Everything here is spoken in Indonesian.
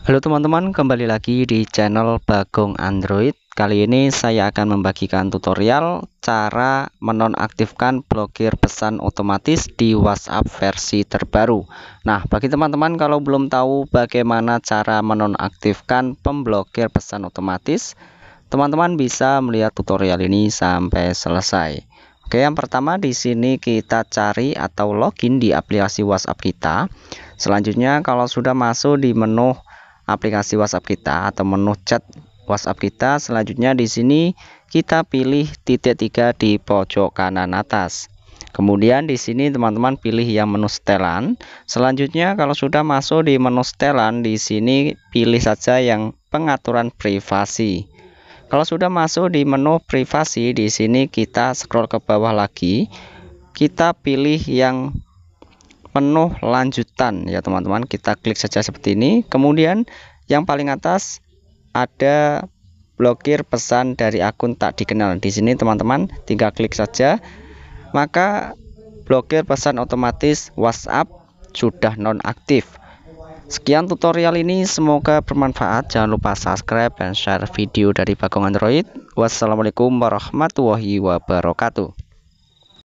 Halo teman-teman, kembali lagi di channel Bagong Android. Kali ini saya akan membagikan tutorial cara menonaktifkan blokir pesan otomatis di WhatsApp versi terbaru. Nah, bagi teman-teman kalau belum tahu bagaimana cara menonaktifkan pemblokir pesan otomatis, teman-teman bisa melihat tutorial ini sampai selesai. Oke, yang pertama di sini kita cari atau login di aplikasi WhatsApp kita. Selanjutnya kalau sudah masuk di menu aplikasi WhatsApp kita atau menu chat WhatsApp kita. Selanjutnya di sini kita pilih titik tiga di pojok kanan atas. Kemudian di sini teman-teman pilih yang menu setelan. Selanjutnya kalau sudah masuk di menu setelan di sini pilih saja yang pengaturan privasi. Kalau sudah masuk di menu privasi di sini kita scroll ke bawah lagi. Kita pilih yang penuh lanjutan ya teman-teman kita klik saja seperti ini kemudian yang paling atas ada blokir pesan dari akun tak dikenal di sini teman-teman tinggal klik saja maka blokir pesan otomatis WhatsApp sudah nonaktif sekian tutorial ini semoga bermanfaat jangan lupa subscribe dan share video dari Bagong Android wassalamualaikum warahmatullahi wabarakatuh